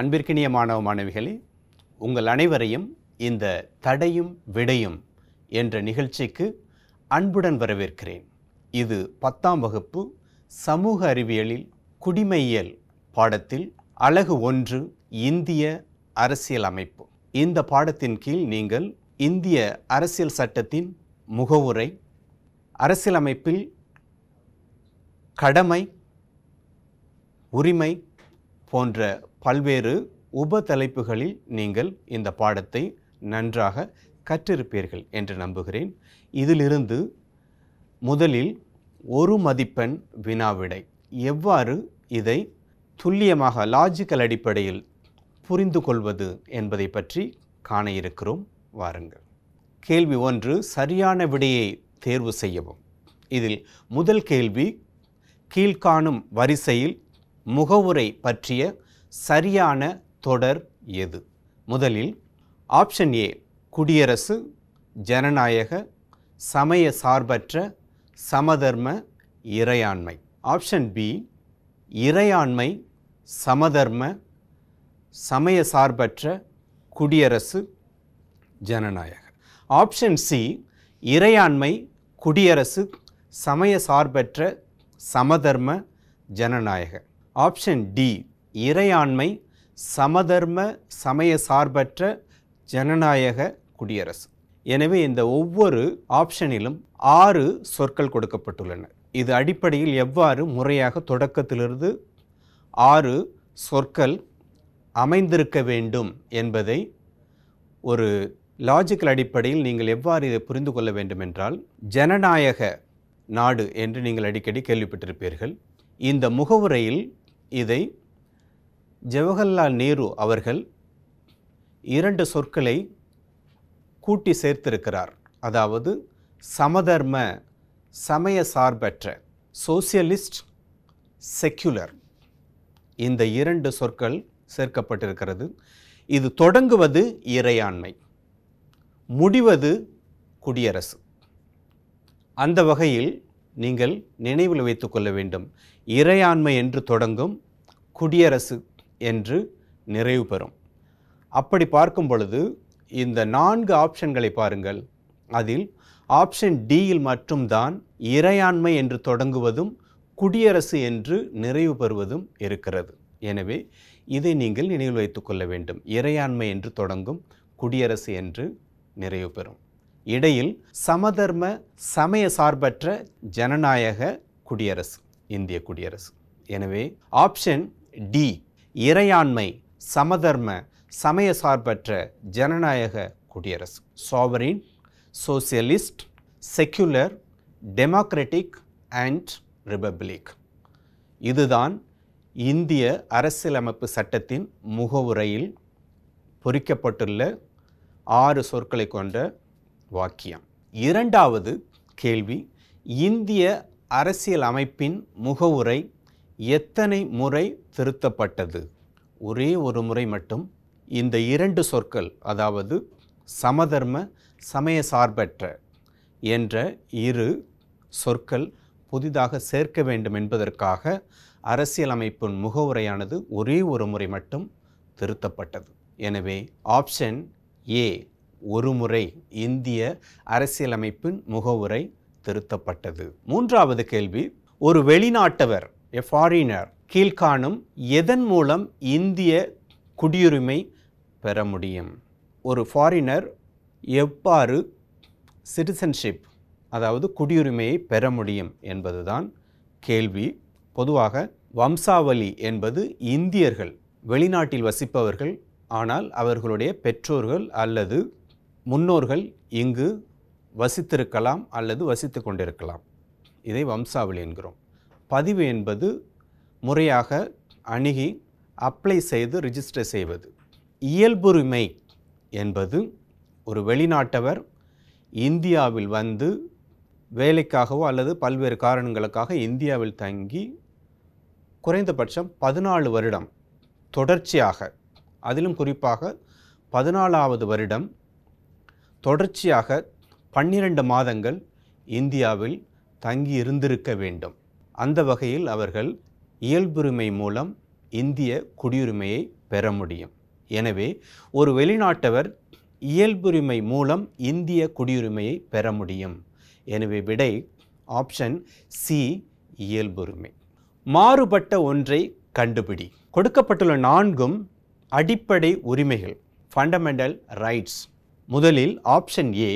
அன்பிற்கினிய மாணவ மாணவிகளே உங்கள் அனைவரையும் இந்த தடையும் விடையும் என்ற நிகழ்ச்சிக்கு அன்புடன் வரவேற்கிறேன் இது பத்தாம் வகுப்பு சமூக அறிவியலில் குடிமையியல் பாடத்தில் அழகு ஒன்று இந்திய அரசியல் அமைப்பு இந்த பாடத்தின் கீழ் நீங்கள் இந்திய அரசியல் சட்டத்தின் முகவுரை அரசியலமைப்பில் கடமை உரிமை போன்ற பல்வேறு உப தலைப்புகளில் நீங்கள் இந்த பாடத்தை நன்றாக கற்றிருப்பீர்கள் என்று நம்புகிறேன் இதிலிருந்து முதலில் ஒரு மதிப்பெண் வினாவிடை எவ்வாறு இதை துல்லியமாக லாஜிக்கல் அடிப்படையில் புரிந்து கொள்வது என்பதை பற்றி காண இருக்கிறோம் வாருங்கள் கேள்வி ஒன்று சரியான விடையை தேர்வு செய்யவும் இதில் முதல் கேள்வி கீழ்காணும் வரிசையில் முகவுரை பற்றிய சரியான தொடர் எது முதலில் ஆப்ஷன் ஏ குடியரசு ஜனநாயக சமய சார்பற்ற சமதர்ம இறையாண்மை ஆப்ஷன் பி இறையாண்மை சமதர்ம சமய சார்பற்ற குடியரசு ஜனநாயக ஆப்ஷன் சி இறையாண்மை குடியரசு சமய சார்பற்ற சமதர்ம ஜனநாயக ஆப்ஷன் டி இறையாண்மை சமதர்ம சமய சார்பற்ற ஜனநாயக குடியரசு எனவே இந்த ஒவ்வொரு ஆப்ஷனிலும் ஆறு சொற்கள் கொடுக்கப்பட்டுள்ளன இது அடிப்படையில் எவ்வாறு முறையாக தொடக்கத்திலிருந்து ஆறு சொற்கள் அமைந்திருக்க வேண்டும் என்பதை ஒரு லாஜிக்கல் அடிப்படையில் நீங்கள் எவ்வாறு இதை புரிந்து கொள்ள வேண்டும் என்றால் ஜனநாயக நாடு என்று நீங்கள் அடிக்கடி கேள்விப்பட்டிருப்பீர்கள் இந்த முகவுரையில் இதை ஜவஹர்லால் நேரு அவர்கள் இரண்டு சொற்களை கூட்டி சேர்த்திருக்கிறார் அதாவது சமதர்ம சமய சார்பற்ற சோசியலிஸ்ட் செக்யுலர் இந்த இரண்டு சொற்கள் சேர்க்கப்பட்டிருக்கிறது இது தொடங்குவது இறையாண்மை முடிவது குடியரசு அந்த வகையில் நீங்கள் நினைவில் வைத்துக் கொள்ள வேண்டும் இறையாண்மை என்று தொடங்கும் குடியரசு என்று நிறைவு பெறும் அப்படி பார்க்கும் பொழுது இந்த நான்கு ஆப்ஷன்களை பாருங்கள் அதில் ஆப்ஷன் டியில் மட்டும்தான் இறையாண்மை என்று தொடங்குவதும் குடியரசு என்று நிறைவு பெறுவதும் இருக்கிறது எனவே இதை நீங்கள் நினைவில் வைத்துக் கொள்ள வேண்டும் இறையாண்மை என்று தொடங்கும் குடியரசு என்று நிறைவு பெறும் இடையில் சமதர்ம சமய சார்பற்ற ஜனநாயக குடியரசு இந்திய குடியரசு எனவே ஆப்ஷன் டி இறையாண்மை சமதர்ம சமய சார்பற்ற ஜனநாயக குடியரசு sovereign socialist secular democratic and republic இதுதான் இந்திய அரசியலமைப்பு சட்டத்தின் முகவுரையில் பொறிக்கப்பட்டுள்ள ஆறு சொற்களை கொண்ட வாக்கியம் இரண்டாவது கேள்வி இந்திய அரசியல் அமைப்பின் முகவுரை எத்தனை முறை திருத்தப்பட்டது ஒரே ஒரு முறை மட்டும் இந்த இரண்டு சொற்கள் அதாவது சமதர்ம சமய சார்பற்ற என்ற இரு சொற்கள் புதிதாக சேர்க்க வேண்டும் என்பதற்காக அரசியலமைப்பின் முகவுரையானது ஒரே ஒரு முறை மட்டும் திருத்தப்பட்டது எனவே ஆப்ஷன் ஏ ஒருமுறை இந்திய அரசியலமைப்பின் முகவுரை திருத்தப்பட்டது மூன்றாவது கேள்வி ஒரு வெளிநாட்டவர் எ ஃபாரினர் கீழ்காணும் எதன் மூலம் இந்திய குடியுரிமை பெற முடியும் ஒரு ஃபாரினர் எவ்வாறு சிட்டிசன்ஷிப் அதாவது குடியுரிமையை பெற முடியும் என்பதுதான் கேள்வி பொதுவாக வம்சாவளி என்பது இந்தியர்கள் வெளிநாட்டில் வசிப்பவர்கள் ஆனால் அவர்களுடைய பெற்றோர்கள் அல்லது முன்னோர்கள் இங்கு வசித்திருக்கலாம் அல்லது வசித்து கொண்டிருக்கலாம் இதை வம்சாவளி என்கிறோம் பதிவு என்பது முறையாக அணுகி அப்ளை செய்து ரிஜிஸ்டர் செய்வது இயல்புரிமை என்பது ஒரு வெளிநாட்டவர் இந்தியாவில் வந்து வேலைக்காகவோ அல்லது பல்வேறு காரணங்களுக்காக இந்தியாவில் தங்கி குறைந்தபட்சம் பதினாலு வருடம் தொடர்ச்சியாக அதிலும் குறிப்பாக பதினாலாவது வருடம் தொடர்ச்சியாக பன்னிரண்டு மாதங்கள் இந்தியாவில் தங்கி இருந்திருக்க வேண்டும் அந்த வகையில் அவர்கள் இயல்புரிமை மூலம் இந்திய குடியுரிமையை பெற முடியும் எனவே ஒரு வெளிநாட்டவர் இயல்புரிமை மூலம் இந்திய குடியுரிமையை பெற முடியும் எனவே விடை ஆப்ஷன் சி இயல்புரிமை மாறுபட்ட ஒன்றை கண்டுபிடி கொடுக்கப்பட்டுள்ள நான்கும் அடிப்படை உரிமைகள் ஃபண்டமெண்டல் ரைட்ஸ் முதலில் ஆப்ஷன் ஏ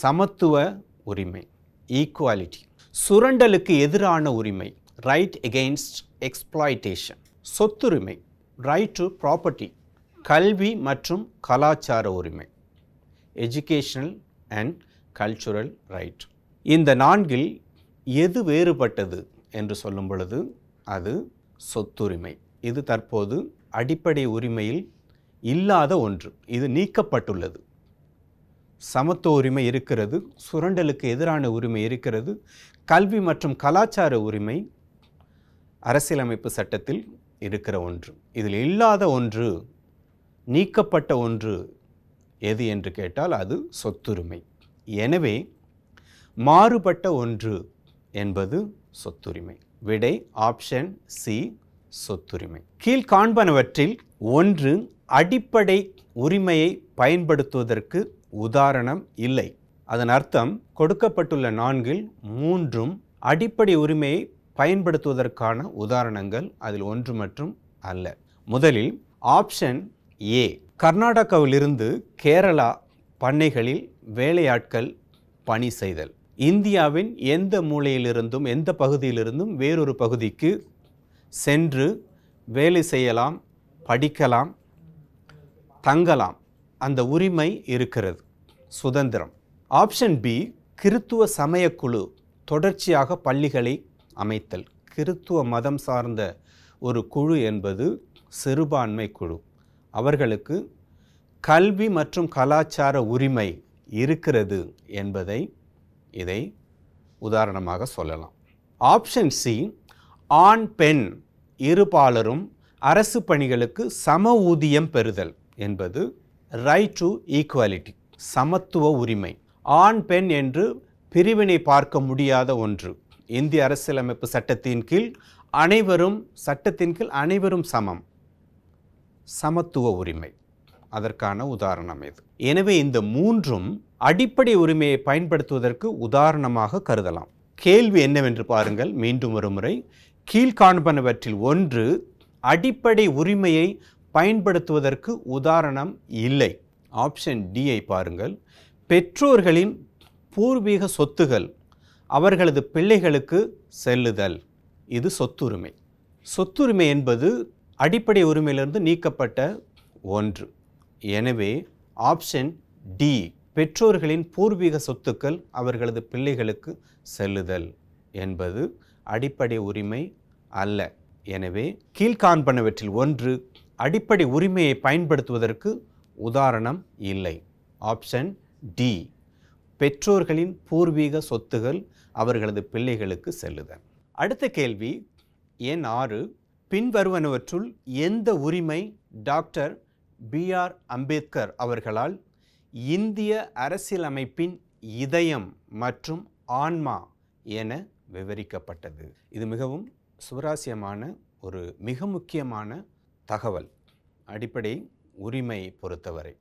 சமத்துவ உரிமை ஈக்குவாலிட்டி சுரண்டலுக்கு எதிரான உரிமை ரைட் எகெயின்ஸ்ட் எக்ஸ்ப்ளாய்டேஷன் சொத்துரிமை ரைட் டு ப்ராப்பர்ட்டி கல்வி மற்றும் கலாச்சார உரிமை எஜுகேஷனல் அண்ட் கல்ச்சுரல் ரைட் இந்த நான்கில் எது வேறுபட்டது என்று சொல்லும் பொழுது அது சொத்துரிமை இது தற்போது அடிப்படை உரிமையில் இல்லாத ஒன்று இது நீக்கப்பட்டுள்ளது சமத்துவ உரிமை இருக்கிறது சுரண்டலுக்கு எதிரான உரிமை இருக்கிறது கல்வி மற்றும் கலாச்சார உரிமை அரசியலமைப்பு சட்டத்தில் இருக்கிற ஒன்று இதில் இல்லாத ஒன்று நீக்கப்பட்ட ஒன்று எது என்று கேட்டால் அது சொத்துரிமை எனவே மாறுபட்ட ஒன்று என்பது சொத்துரிமை விடை ஆப்ஷன் சி சொத்துரிமை கீழ் காண்பனவற்றில் ஒன்று அடிப்படை உரிமையை பயன்படுத்துவதற்கு உதாரணம் இல்லை அதன் அர்த்தம் கொடுக்கப்பட்டுள்ள நான்கில் மூன்றும் அடிப்படை உரிமையை பயன்படுத்துவதற்கான உதாரணங்கள் அதில் ஒன்று மற்றும் அல்ல முதலில் ஆப்ஷன் ஏ கர்நாடகாவிலிருந்து கேரளா பண்ணைகளில் வேலையாட்கள் பணி செய்தல் இந்தியாவின் எந்த மூலையிலிருந்தும் எந்த பகுதியிலிருந்தும் வேறொரு பகுதிக்கு சென்று வேலை செய்யலாம் படிக்கலாம் தங்கலாம் அந்த உரிமை இருக்கிறது சுதந்திரம் ஆப்ஷன் பி கிறித்துவ சமயக்குழு தொடர்ச்சியாக பள்ளிகளை அமைத்தல் கிறித்துவ மதம் சார்ந்த ஒரு குழு என்பது சிறுபான்மை குழு அவர்களுக்கு கல்வி மற்றும் கலாச்சார உரிமை இருக்கிறது என்பதை இதை உதாரணமாக சொல்லலாம் ஆப்ஷன் சி ஆண் பெண் இருபாலரும் அரசு பணிகளுக்கு சம ஊதியம் பெறுதல் என்பது ரைட் டு ஈக்குவாலிட்டி சமத்துவ உரிமை ஆண் பெண் என்று பிரிவினை பார்க்க முடியாத ஒன்று இந்திய அரசியலமைப்பு சட்டத்தின் கீழ் அனைவரும் சட்டத்தின் கீழ் அனைவரும் சமம் சமத்துவ உரிமை அதற்கான உதாரணம் இது எனவே இந்த மூன்றும் அடிப்படை உரிமையை பயன்படுத்துவதற்கு உதாரணமாக கருதலாம் கேள்வி என்னவென்று பாருங்கள் மீண்டும் ஒரு முறை கீழ்காண்பனவற்றில் ஒன்று அடிப்படை உரிமையை பயன்படுத்துவதற்கு உதாரணம் இல்லை ஆப்ஷன் டியை பாருங்கள் பெற்றோர்களின் பூர்வீக சொத்துகள் அவர்களது பிள்ளைகளுக்கு செல்லுதல் இது சொத்துரிமை சொத்துரிமை என்பது அடிப்படை உரிமையிலிருந்து நீக்கப்பட்ட ஒன்று எனவே ஆப்ஷன் டி பெற்றோர்களின் பூர்வீக சொத்துக்கள் அவர்களது பிள்ளைகளுக்கு செல்லுதல் என்பது அடிப்படை உரிமை அல்ல எனவே கீழ்காண்பனவற்றில் ஒன்று அடிப்படை உரிமையை பயன்படுத்துவதற்கு உதாரணம் இல்லை ஆப்ஷன் டி பெற்றோர்களின் பூர்வீக சொத்துகள் அவர்களது பிள்ளைகளுக்கு செல்லுதல் அடுத்த கேள்வி எண் ஆறு பின்வருவனவற்றுள் எந்த உரிமை டாக்டர் பி ஆர் அம்பேத்கர் அவர்களால் இந்திய அரசியலமைப்பின் இதயம் மற்றும் ஆன்மா என விவரிக்கப்பட்டது இது மிகவும் சுவராசியமான ஒரு மிக முக்கியமான தகவல் அடிப்படை உரிமை பொறுத்தவரை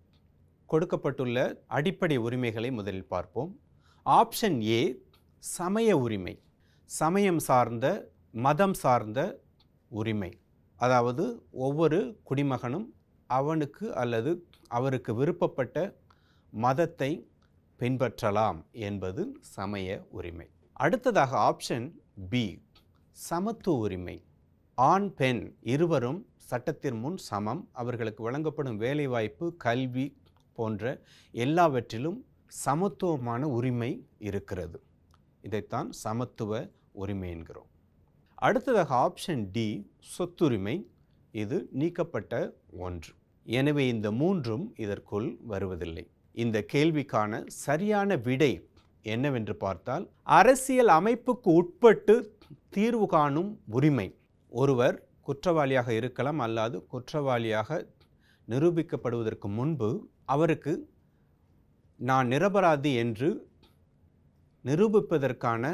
கொடுக்கப்பட்டுள்ள அடிப்படை உரிமைகளை முதலில் பார்ப்போம் ஆப்ஷன் ஏ சமய உரிமை சமயம் சார்ந்த மதம் சார்ந்த உரிமை அதாவது ஒவ்வொரு குடிமகனும் அவனுக்கு அல்லது அவருக்கு விருப்பப்பட்ட மதத்தை பின்பற்றலாம் என்பது சமய உரிமை அடுத்ததாக ஆப்ஷன் பி சமத்துவ உரிமை ஆண் பெண் இருவரும் சட்டத்தின் முன் சமம் அவர்களுக்கு வழங்கப்படும் வேலைவாய்ப்பு கல்வி போன்ற எல்லாவற்றிலும் சமத்துவமான உரிமை இருக்கிறது இதைத்தான் சமத்துவ உரிமை என்கிறோம் அடுத்ததாக ஆப்ஷன் டி சொத்துரிமை இது நீக்கப்பட்ட ஒன்று எனவே இந்த மூன்றும் இதற்குள் வருவதில்லை இந்த கேள்விக்கான சரியான விடை என்னவென்று பார்த்தால் அரசியல் அமைப்புக்கு உட்பட்டு தீர்வு காணும் உரிமை ஒருவர் குற்றவாளியாக இருக்கலாம் அல்லாது குற்றவாளியாக நிரூபிக்கப்படுவதற்கு முன்பு அவருக்கு நான் நிரபராதி என்று நிரூபிப்பதற்கான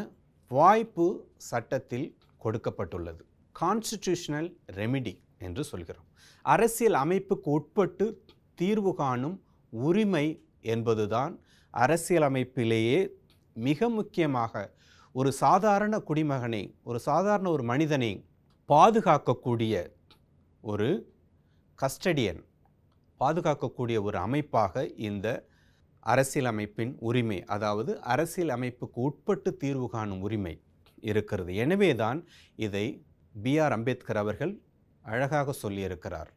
வாய்ப்பு சட்டத்தில் கொடுக்கப்பட்டுள்ளது கான்ஸ்டிடியூஷனல் ரெமிடி என்று சொல்கிறோம் அரசியல் அமைப்புக்கு உட்பட்டு தீர்வு காணும் உரிமை என்பதுதான் அரசியலமைப்பிலேயே மிக முக்கியமாக ஒரு சாதாரண குடிமகனை ஒரு சாதாரண ஒரு மனிதனை பாதுகாக்கக்கூடிய ஒரு கஸ்டடியன் பாதுகாக்கக்கூடிய ஒரு அமைப்பாக இந்த அரசியலமைப்பின் உரிமை அதாவது அரசியலமைப்புக்கு உட்பட்டு தீர்வு காணும் உரிமை இருக்கிறது எனவே தான் இதை பி ஆர் அம்பேத்கர் அவர்கள் அழகாக சொல்லியிருக்கிறார்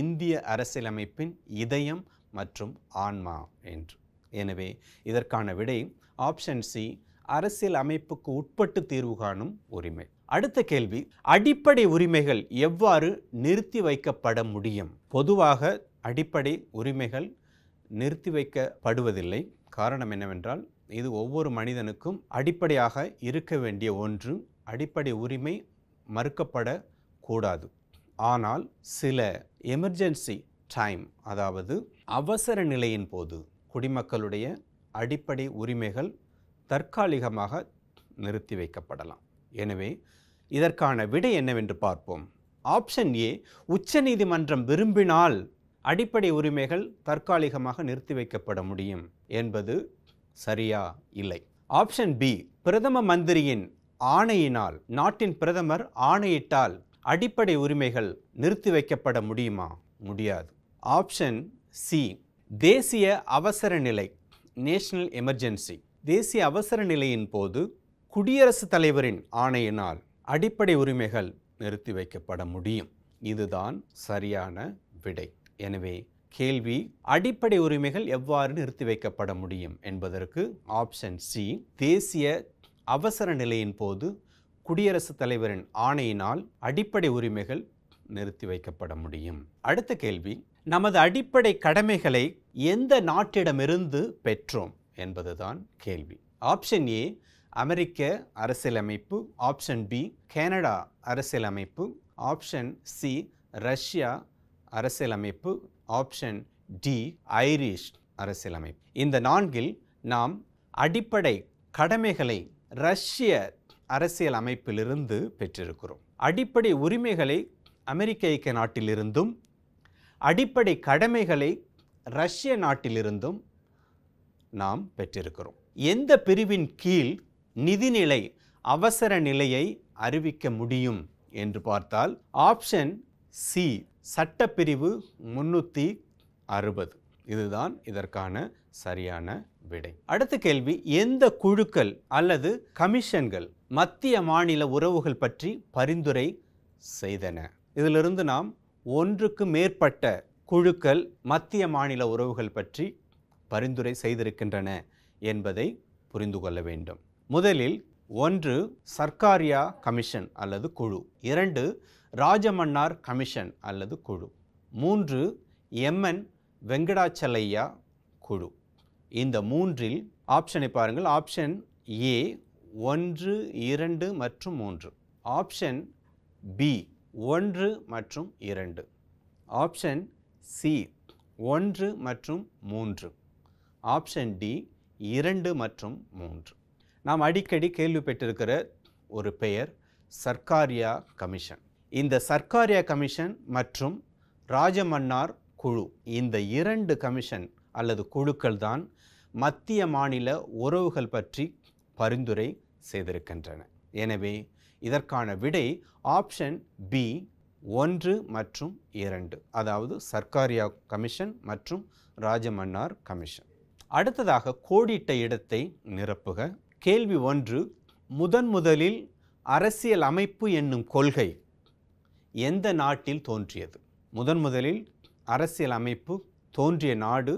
இந்திய அரசியலமைப்பின் இதயம் மற்றும் ஆன்மா என்று எனவே இதற்கான விடை ஆப்ஷன் சி அரசியல் அமைப்புக்கு உட்பட்டு தீர்வு காணும் உரிமை அடுத்த கேள்வி அடிப்படை உரிமைகள் எவ்வாறு நிறுத்தி வைக்கப்பட முடியும் பொதுவாக அடிப்படை உரிமைகள் நிறுத்தி வைக்கப்படுவதில்லை காரணம் என்னவென்றால் இது ஒவ்வொரு மனிதனுக்கும் அடிப்படையாக இருக்க வேண்டிய ஒன்று அடிப்படை உரிமை மறுக்கப்பட கூடாது ஆனால் சில எமர்ஜென்சி டைம் அதாவது அவசர நிலையின் போது குடிமக்களுடைய அடிப்படை உரிமைகள் தற்காலிகமாக நிறுத்தி வைக்கப்படலாம் எனவே இதற்கான விடை என்னவென்று பார்ப்போம் ஆப்ஷன் ஏ உச்சநீதிமன்றம் விரும்பினால் அடிப்படை உரிமைகள் தற்காலிகமாக நிறுத்தி வைக்கப்பட முடியும் என்பது சரியா இல்லை ஆப்ஷன் பி பிரதம மந்திரியின் ஆணையினால் நாட்டின் பிரதமர் ஆணையிட்டால் அடிப்படை உரிமைகள் நிறுத்தி வைக்கப்பட முடியுமா முடியாது ஆப்ஷன் சி தேசிய அவசர நிலை நேஷனல் எமர்ஜென்சி தேசிய அவசர நிலையின் போது குடியரசுத் தலைவரின் ஆணையினால் அடிப்படை உரிமைகள் நிறுத்தி வைக்கப்பட முடியும் இதுதான் சரியான விடை எனவே கேள்வி அடிப்படை உரிமைகள் எவ்வாறு நிறுத்தி வைக்கப்பட முடியும் என்பதற்கு ஆப்ஷன் சி தேசிய அவசர நிலையின் போது குடியரசுத் தலைவரின் ஆணையினால் அடிப்படை உரிமைகள் நிறுத்தி வைக்கப்பட முடியும் அடுத்த கேள்வி நமது அடிப்படை கடமைகளை எந்த நாட்டிடமிருந்து பெற்றோம் என்பதுதான் கேள்வி ஆப்ஷன் ஏ அமெரிக்க அரசியலமைப்பு ஆப்ஷன் பி கனடா அரசியலமைப்பு ஆப்ஷன் சி ரஷ்யா அரசியலமைப்பு ஆப்ஷன் டி ஐரிஷ் அரசியலமைப்பு இந்த நான்கில் நாம் அடிப்படை கடமைகளை ரஷ்ய அரசியலமைப்பிலிருந்து பெற்றிருக்கிறோம் அடிப்படை உரிமைகளை அமெரிக்க ஐக்கிய நாட்டிலிருந்தும் அடிப்படை கடமைகளை ரஷ்ய நாட்டிலிருந்தும் நாம் பெற்றிருக்கிறோம் எந்த பிரிவின் கீழ் நிதிநிலை அவசர நிலையை அறிவிக்க முடியும் என்று பார்த்தால் ஆப்ஷன் சி சட்டப்பிரிவு முன்னூற்றி அறுபது இதுதான் இதற்கான சரியான விடை அடுத்த கேள்வி எந்த குழுக்கள் அல்லது கமிஷன்கள் மத்திய மாநில உறவுகள் பற்றி பரிந்துரை செய்தன இதிலிருந்து நாம் ஒன்றுக்கு மேற்பட்ட குழுக்கள் மத்திய மாநில உறவுகள் பற்றி பரிந்துரை செய்திருக்கின்றன என்பதை புரிந்து கொள்ள வேண்டும் முதலில் ஒன்று சர்க்காரியா கமிஷன் அல்லது குழு இரண்டு ராஜமன்னார் கமிஷன் அல்லது குழு மூன்று எம்என் வெங்கடாச்சலையா குழு இந்த மூன்றில் ஆப்ஷனை பாருங்கள் ஆப்ஷன் ஏ ஒன்று இரண்டு மற்றும் மூன்று ஆப்ஷன் பி ஒன்று மற்றும் இரண்டு ஆப்ஷன் சி ஒன்று மற்றும் மூன்று ஆப்ஷன் டி இரண்டு மற்றும் மூன்று நாம் அடிக்கடி கேள்விப்பட்டிருக்கிற ஒரு பெயர் சர்க்காரியா கமிஷன் இந்த சர்க்காரியா கமிஷன் மற்றும் ராஜமன்னார் குழு இந்த இரண்டு கமிஷன் அல்லது குழுக்கள் தான் மத்திய மாநில உறவுகள் பற்றி பரிந்துரை செய்திருக்கின்றன எனவே இதற்கான விடை ஆப்ஷன் பி ஒன்று மற்றும் இரண்டு அதாவது சர்க்காரியா கமிஷன் மற்றும் ராஜமன்னார் கமிஷன் அடுத்ததாக கோடிட்ட இடத்தை நிரப்புக கேள்வி ஒன்று முதன் முதலில் அரசியல் அமைப்பு என்னும் கொள்கை எந்த நாட்டில் தோன்றியது முதன் முதலில் அரசியல் அமைப்பு தோன்றிய நாடு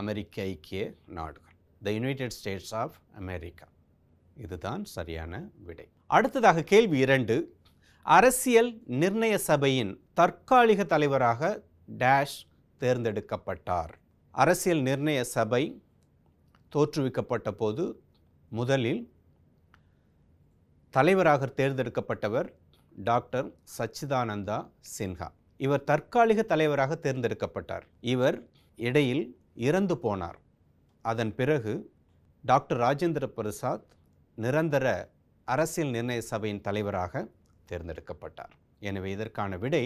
அமெரிக்க ஐக்கிய நாடுகள் the United States of America இதுதான் சரியான விடை அடுத்ததாக கேள்வி இரண்டு அரசியல் நிர்ணய சபையின் தற்காலிக தலைவராக டேஷ் தேர்ந்தெடுக்கப்பட்டார் அரசியல் நிர்ணய சபை தோற்றுவிக்கப்பட்ட போது முதலில் தலைவராக தேர்ந்தெடுக்கப்பட்டவர் டாக்டர் சச்சிதானந்தா சின்ஹா இவர் தற்காலிக தலைவராக தேர்ந்தெடுக்கப்பட்டார் இவர் இடையில் இறந்து போனார் அதன் பிறகு டாக்டர் ராஜேந்திர பிரசாத் நிரந்தர அரசியல் நிர்ணய சபையின் தலைவராக தேர்ந்தெடுக்கப்பட்டார் எனவே இதற்கான விடை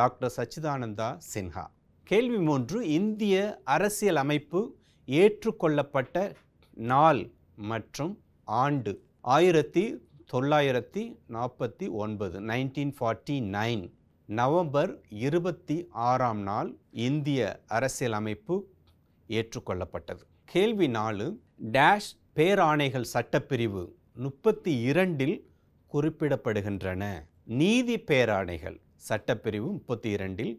டாக்டர் சச்சிதானந்தா சின்ஹா கேள்வி மூன்று இந்திய அரசியல் அமைப்பு ஏற்றுக்கொள்ளப்பட்ட நாள் மற்றும் ஆண்டு ஆயிரத்தி தொள்ளாயிரத்தி நாற்பத்தி ஒன்பது நைன்டீன் ஃபார்ட்டி நைன் நவம்பர் இருபத்தி ஆறாம் நாள் இந்திய அரசியலமைப்பு ஏற்றுக்கொள்ளப்பட்டது கேள்வி நாலு டேஷ் பேராணைகள் சட்டப்பிரிவு முப்பத்தி இரண்டில் குறிப்பிடப்படுகின்றன நீதி பேராணைகள் சட்டப்பிரிவு முப்பத்தி இரண்டில்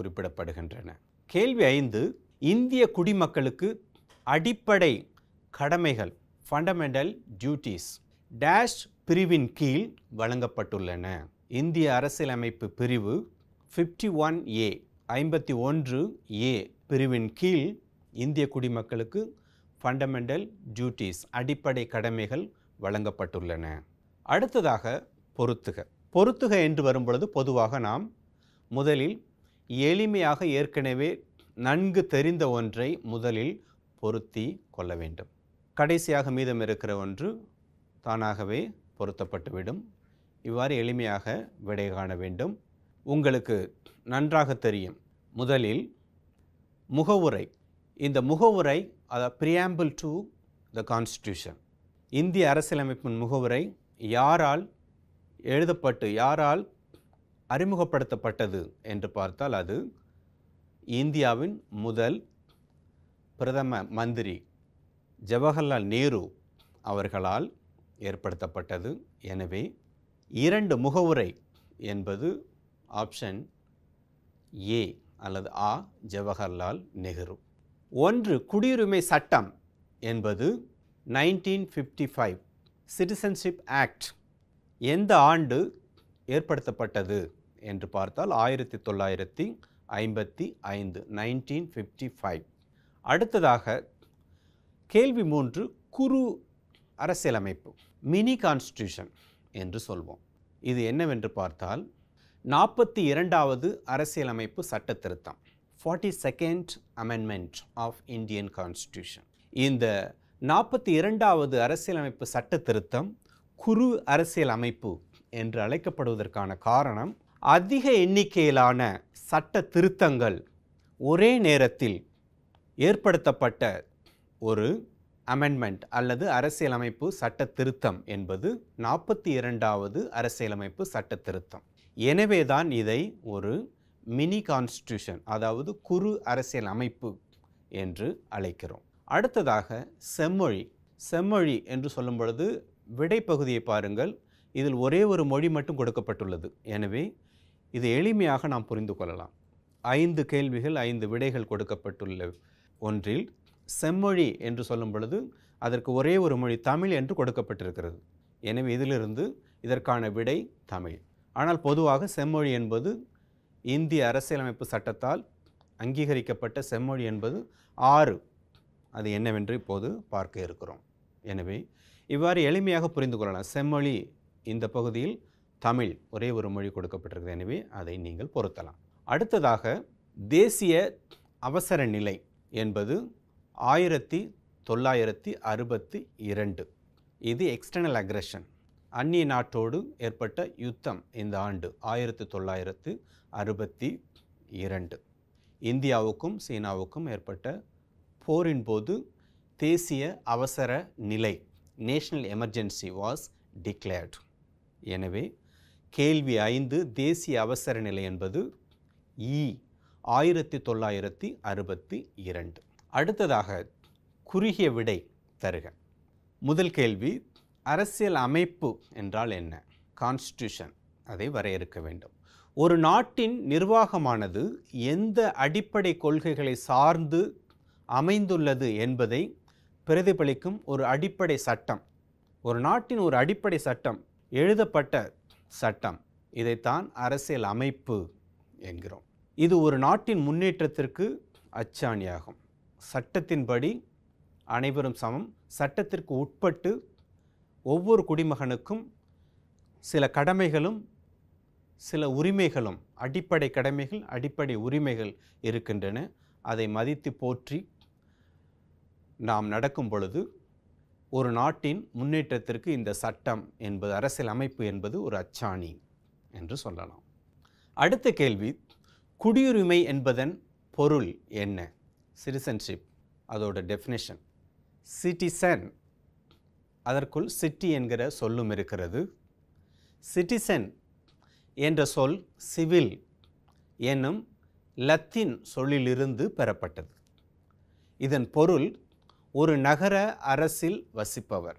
குறிப்பிடப்படுகின்றன கேள்வி ஐந்து இந்திய குடிமக்களுக்கு அடிப்படை கடமைகள் ஃபண்டமெண்டல் டியூட்டிஸ் டேஷ் பிரிவின் கீழ் வழங்கப்பட்டுள்ளன இந்திய அரசியலமைப்பு பிரிவு ஃபிஃப்டி ஒன் ஏ ஐம்பத்தி ஒன்று ஏ பிரிவின் கீழ் இந்திய குடிமக்களுக்கு ஃபண்டமெண்டல் டியூட்டிஸ் அடிப்படை கடமைகள் வழங்கப்பட்டுள்ளன அடுத்ததாக பொருத்துக பொருத்துக என்று வரும்பொழுது பொதுவாக நாம் முதலில் எளிமையாக ஏற்கனவே நன்கு தெரிந்த ஒன்றை முதலில் பொருத்தி கொள்ள வேண்டும் கடைசியாக மீதம் இருக்கிற ஒன்று தானாகவே பொருத்தப்பட்டுவிடும் இவ்வாறு எளிமையாக விடை காண வேண்டும் உங்களுக்கு நன்றாக தெரியும் முதலில் முகவுரை இந்த முகவுரை அத பிரியாம்பிள் டு த கான்ஸ்டியூஷன் இந்திய அரசியலமைப்பின் முகவுரை யாரால் எழுதப்பட்டு யாரால் அறிமுகப்படுத்தப்பட்டது என்று பார்த்தால் அது இந்தியாவின் முதல் பிரதம மந்திரி ஜவஹர்லால் நேரு அவர்களால் ஏற்படுத்தப்பட்டது எனவே இரண்டு முகவுரை என்பது ஆப்ஷன் ஏ அல்லது ஆ ஜவஹர்லால் நெஹ்ரு ஒன்று குடியுரிமை சட்டம் என்பது nineteen fifty five citizenship act எந்த ஆண்டு ஏற்படுத்தப்பட்டது என்று பார்த்தால் ஆயிரத்தி தொள்ளாயிரத்தி ஐம்பத்தி ஐந்து நைன்டீன் ஃபிஃப்டி ஃபைவ் அடுத்ததாக கேள்வி மூன்று குறு அரசியலமைப்பு மினி கான்ஸ்டியூஷன் என்று சொல்வோம் இது என்னவென்று பார்த்தால் நாற்பத்தி இரண்டாவது அரசியலமைப்பு சட்ட திருத்தம் forty second amendment of Indian constitution இந்த நாற்பத்தி இரண்டாவது அரசியலமைப்பு சட்ட திருத்தம் குறு அரசியல் அமைப்பு என்று அழைக்கப்படுவதற்கான காரணம் அதிக எண்ணிக்கையிலான சட்ட திருத்தங்கள் ஒரே நேரத்தில் ஏற்படுத்தப்பட்ட ஒரு அமெண்ட்மெண்ட் அல்லது அரசியலமைப்பு சட்ட திருத்தம் என்பது நாற்பத்தி இரண்டாவது அரசியலமைப்பு சட்ட திருத்தம் எனவே தான் இதை ஒரு மினி கான்ஸ்டியூஷன் அதாவது குறு அரசியல் அமைப்பு என்று அழைக்கிறோம் அடுத்ததாக செம்மொழி செம்மொழி என்று சொல்லும் பொழுது விடை பகுதியை பாருங்கள் இதில் ஒரே ஒரு மொழி மட்டும் கொடுக்கப்பட்டுள்ளது எனவே இது எளிமையாக நாம் புரிந்து கொள்ளலாம் ஐந்து கேள்விகள் ஐந்து விடைகள் கொடுக்கப்பட்டுள்ள ஒன்றில் செம்மொழி என்று சொல்லும் பொழுது அதற்கு ஒரே ஒரு மொழி தமிழ் என்று கொடுக்கப்பட்டிருக்கிறது எனவே இதிலிருந்து இதற்கான விடை தமிழ் ஆனால் பொதுவாக செம்மொழி என்பது இந்திய அரசியலமைப்பு சட்டத்தால் அங்கீகரிக்கப்பட்ட செம்மொழி என்பது ஆறு அது என்னவென்று இப்போது பார்க்க இருக்கிறோம் எனவே இவ்வாறு எளிமையாக புரிந்து கொள்ளலாம் செம்மொழி இந்த பகுதியில் தமிழ் ஒரே ஒரு மொழி கொடுக்கப்பட்டிருக்கிறது எனவே அதை நீங்கள் பொருத்தலாம் அடுத்ததாக தேசிய அவசர நிலை என்பது ஆயிரத்தி தொள்ளாயிரத்தி அறுபத்தி இரண்டு இது எக்ஸ்டர்னல் அக்ரஷன் அந்நிய நாட்டோடு ஏற்பட்ட யுத்தம் இந்த ஆண்டு ஆயிரத்தி தொள்ளாயிரத்து அறுபத்தி இரண்டு இந்தியாவுக்கும் சீனாவுக்கும் ஏற்பட்ட போரின் போது தேசிய அவசர நிலை நேஷனல் எமர்ஜென்சி வாஸ் டிக்ளேர்டு எனவே கேள்வி ஐந்து தேசிய அவசர நிலை என்பது இ ஆயிரத்தி தொள்ளாயிரத்தி அறுபத்தி இரண்டு அடுத்ததாக குறுகிய விடை தருக முதல் கேள்வி அரசியல் அமைப்பு என்றால் என்ன கான்ஸ்டியூஷன் அதை வரையறுக்க வேண்டும் ஒரு நாட்டின் நிர்வாகமானது எந்த அடிப்படை கொள்கைகளை சார்ந்து அமைந்துள்ளது என்பதை பிரதிபலிக்கும் ஒரு அடிப்படை சட்டம் ஒரு நாட்டின் ஒரு அடிப்படை சட்டம் எழுதப்பட்ட சட்டம் இதைத்தான் அரசியல் அமைப்பு என்கிறோம் இது ஒரு நாட்டின் முன்னேற்றத்திற்கு அச்சாணியாகும் சட்டத்தின்படி அனைவரும் சமம் சட்டத்திற்கு உட்பட்டு ஒவ்வொரு குடிமகனுக்கும் சில கடமைகளும் சில உரிமைகளும் அடிப்படை கடமைகள் அடிப்படை உரிமைகள் இருக்கின்றன அதை மதித்து போற்றி நாம் நடக்கும் பொழுது ஒரு நாட்டின் முன்னேற்றத்திற்கு இந்த சட்டம் என்பது அரசியல் அமைப்பு என்பது ஒரு அச்சாணி என்று சொல்லலாம் அடுத்த கேள்வி குடியுரிமை என்பதன் பொருள் என்ன சிட்டிசன்ஷிப் அதோட டெஃபினேஷன் சிட்டிசன் அதற்குள் சிட்டி என்கிற சொல்லும் இருக்கிறது சிட்டிசன் என்ற சொல் சிவில் என்னும் லத்தீன் சொல்லிலிருந்து பெறப்பட்டது இதன் பொருள் ஒரு நகர அரசில் வசிப்பவர்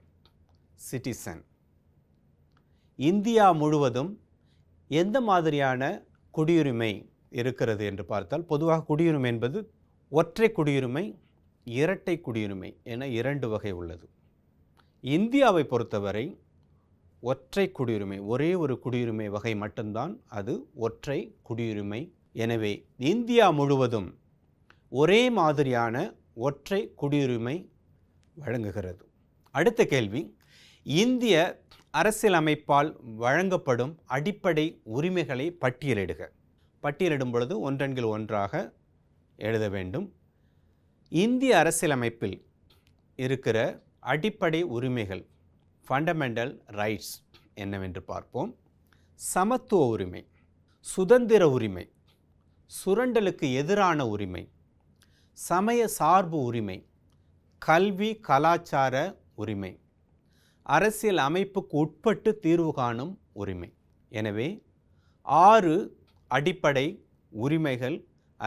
சிட்டிசன் இந்தியா முழுவதும் எந்த மாதிரியான குடியுரிமை இருக்கிறது என்று பார்த்தால் பொதுவாக குடியுரிமை என்பது ஒற்றை குடியுரிமை இரட்டை குடியுரிமை என இரண்டு வகை உள்ளது இந்தியாவை பொறுத்தவரை ஒற்றை குடியுரிமை ஒரே ஒரு குடியுரிமை வகை மட்டும்தான் அது ஒற்றை குடியுரிமை எனவே இந்தியா முழுவதும் ஒரே மாதிரியான ஒற்றை குடியுரிமை வழங்குகிறது அடுத்த கேள்வி இந்திய அரசியலமைப்பால் வழங்கப்படும் அடிப்படை உரிமைகளை பட்டியலிடுக பட்டியலிடும் பொழுது ஒன்றன்கில் ஒன்றாக எழுத வேண்டும் இந்திய அரசியலமைப்பில் இருக்கிற அடிப்படை உரிமைகள் ஃபண்டமெண்டல் ரைட்ஸ் என்னவென்று பார்ப்போம் சமத்துவ உரிமை சுதந்திர உரிமை சுரண்டலுக்கு எதிரான உரிமை சமய சார்பு உரிமை கல்வி கலாச்சார உரிமை அரசியல் அமைப்புக்கு உட்பட்டு தீர்வு காணும் உரிமை எனவே ஆறு அடிப்படை உரிமைகள்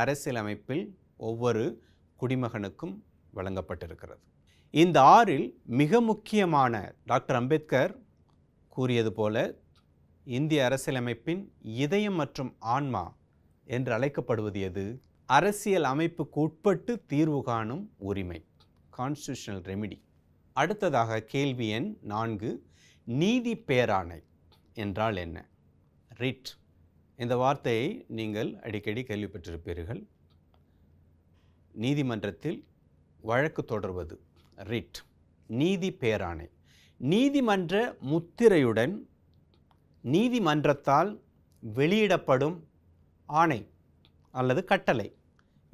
அரசியலமைப்பில் ஒவ்வொரு குடிமகனுக்கும் வழங்கப்பட்டிருக்கிறது இந்த ஆறில் மிக முக்கியமான டாக்டர் அம்பேத்கர் கூறியது போல இந்திய அரசியலமைப்பின் இதயம் மற்றும் ஆன்மா என்று அழைக்கப்படுவது எது அரசியல் அமைப்புக்கு உட்பட்டு தீர்வு காணும் உரிமை கான்ஸ்டியூஷனல் ரெமிடி அடுத்ததாக கேள்வி எண் நான்கு நீதி பேராணை என்றால் என்ன ரிட் இந்த வார்த்தையை நீங்கள் அடிக்கடி கேள்விப்பட்டிருப்பீர்கள் நீதிமன்றத்தில் வழக்கு தொடர்வது ரிட் நீதி பேராணை நீதிமன்ற முத்திரையுடன் நீதிமன்றத்தால் வெளியிடப்படும் ஆணை அல்லது கட்டளை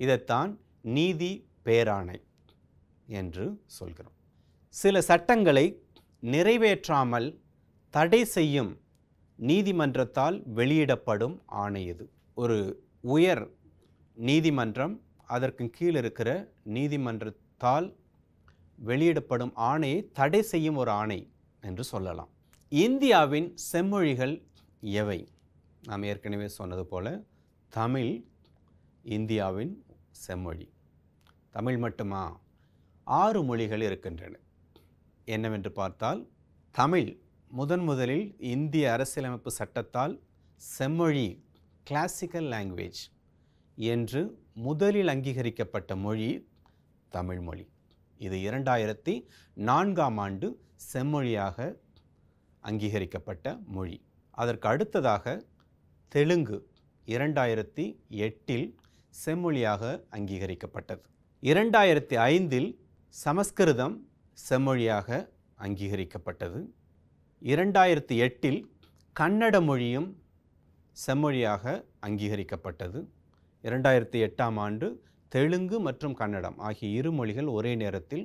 இதைத்தான் நீதி பேராணை என்று சொல்கிறோம் சில சட்டங்களை நிறைவேற்றாமல் தடை செய்யும் நீதிமன்றத்தால் வெளியிடப்படும் ஆணை இது ஒரு உயர் நீதிமன்றம் அதற்கு கீழ் இருக்கிற நீதிமன்றத்தால் வெளியிடப்படும் ஆணையை தடை செய்யும் ஒரு ஆணை என்று சொல்லலாம் இந்தியாவின் செம்மொழிகள் எவை நாம் ஏற்கனவே சொன்னது போல தமிழ் இந்தியாவின் செம்மொழி தமிழ் மட்டுமா ஆறு மொழிகள் இருக்கின்றன என்னவென்று பார்த்தால் தமிழ் முதன் முதலில் இந்திய அரசியலமைப்பு சட்டத்தால் செம்மொழி கிளாசிக்கல் லாங்குவேஜ் என்று முதலில் அங்கீகரிக்கப்பட்ட மொழி தமிழ் மொழி இது இரண்டாயிரத்தி நான்காம் ஆண்டு செம்மொழியாக அங்கீகரிக்கப்பட்ட மொழி அதற்கு அடுத்ததாக தெலுங்கு இரண்டாயிரத்தி எட்டில் செம்மொழியாக அங்கீகரிக்கப்பட்டது இரண்டாயிரத்தி ஐந்தில் சமஸ்கிருதம் செம்மொழியாக அங்கீகரிக்கப்பட்டது இரண்டாயிரத்தி எட்டில் கன்னட மொழியும் செம்மொழியாக அங்கீகரிக்கப்பட்டது இரண்டாயிரத்தி எட்டாம் ஆண்டு தெலுங்கு மற்றும் கன்னடம் ஆகிய இரு மொழிகள் ஒரே நேரத்தில்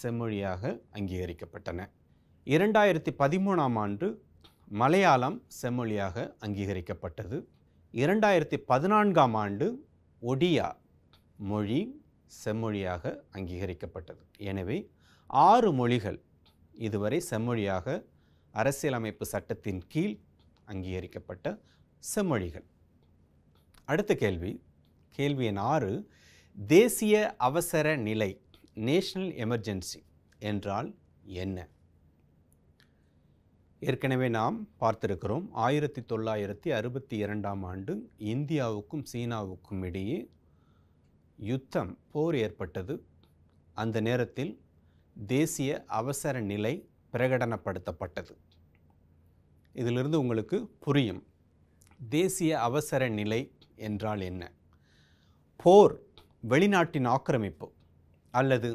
செம்மொழியாக அங்கீகரிக்கப்பட்டன இரண்டாயிரத்தி பதிமூணாம் ஆண்டு மலையாளம் செம்மொழியாக அங்கீகரிக்கப்பட்டது இரண்டாயிரத்தி பதினான்காம் ஆண்டு ஒடியா மொழி செம்மொழியாக அங்கீகரிக்கப்பட்டது எனவே ஆறு மொழிகள் இதுவரை செம்மொழியாக அரசியலமைப்பு சட்டத்தின் கீழ் அங்கீகரிக்கப்பட்ட செம்மொழிகள் அடுத்த கேள்வி கேள்வி எண் ஆறு தேசிய அவசர நிலை நேஷனல் எமர்ஜென்சி என்றால் என்ன ஏற்கனவே நாம் பார்த்திருக்கிறோம் ஆயிரத்தி தொள்ளாயிரத்தி அறுபத்தி இரண்டாம் ஆண்டு இந்தியாவுக்கும் சீனாவுக்கும் இடையே யுத்தம் போர் ஏற்பட்டது அந்த நேரத்தில் தேசிய அவசர நிலை பிரகடனப்படுத்தப்பட்டது இதிலிருந்து உங்களுக்கு புரியும் தேசிய அவசர நிலை என்றால் என்ன போர் வெளிநாட்டின் ஆக்கிரமிப்பு அல்லது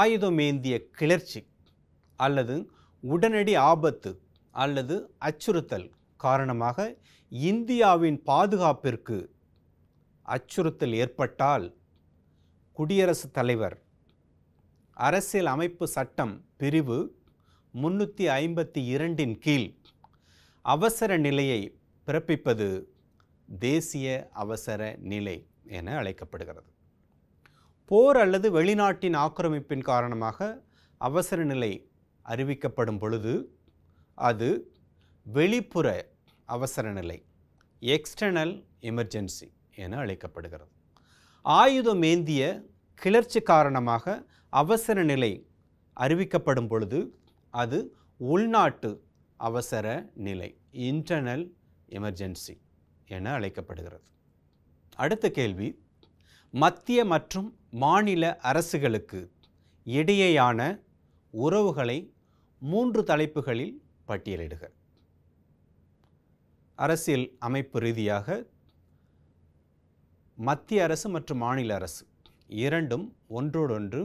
ஆயுதமேந்திய கிளர்ச்சி அல்லது உடனடி ஆபத்து அல்லது அச்சுறுத்தல் காரணமாக இந்தியாவின் பாதுகாப்பிற்கு அச்சுறுத்தல் ஏற்பட்டால் குடியரசுத் தலைவர் அரசியல் அமைப்பு சட்டம் பிரிவு முன்னூற்றி ஐம்பத்தி இரண்டின் கீழ் அவசர நிலையை பிறப்பிப்பது தேசிய அவசர நிலை என அழைக்கப்படுகிறது போர் அல்லது வெளிநாட்டின் ஆக்கிரமிப்பின் காரணமாக அவசர நிலை அறிவிக்கப்படும் பொழுது அது வெளிப்புற அவசர நிலை எக்ஸ்டர்னல் எமர்ஜென்சி என அழைக்கப்படுகிறது ஆயுதம் ஏந்திய கிளர்ச்சி காரணமாக அவசர நிலை அறிவிக்கப்படும் பொழுது அது உள்நாட்டு அவசர நிலை இன்டர்னல் எமர்ஜென்சி என அழைக்கப்படுகிறது அடுத்த கேள்வி மத்திய மற்றும் மாநில அரசுகளுக்கு இடையேயான உறவுகளை மூன்று தலைப்புகளில் பட்டியலிடுக அரசியல் அமைப்பு ரீதியாக மத்திய அரசு மற்றும் மாநில அரசு இரண்டும் ஒன்றோடொன்று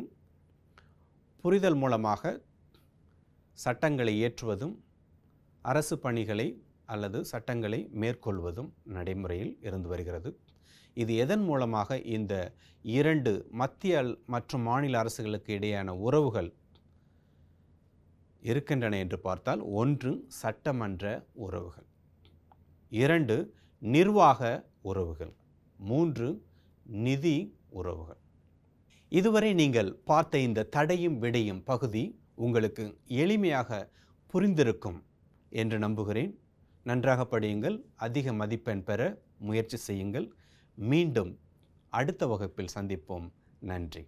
புரிதல் மூலமாக சட்டங்களை இயற்றுவதும் அரசு பணிகளை அல்லது சட்டங்களை மேற்கொள்வதும் நடைமுறையில் இருந்து வருகிறது இது எதன் மூலமாக இந்த இரண்டு மத்திய மற்றும் மாநில அரசுகளுக்கு இடையேயான உறவுகள் இருக்கின்றன என்று பார்த்தால் ஒன்று சட்டமன்ற உறவுகள் இரண்டு நிர்வாக உறவுகள் மூன்று நிதி உறவுகள் இதுவரை நீங்கள் பார்த்த இந்த தடையும் விடையும் பகுதி உங்களுக்கு எளிமையாக புரிந்திருக்கும் என்று நம்புகிறேன் நன்றாக படியுங்கள் அதிக மதிப்பெண் பெற முயற்சி செய்யுங்கள் மீண்டும் அடுத்த வகுப்பில் சந்திப்போம் நன்றி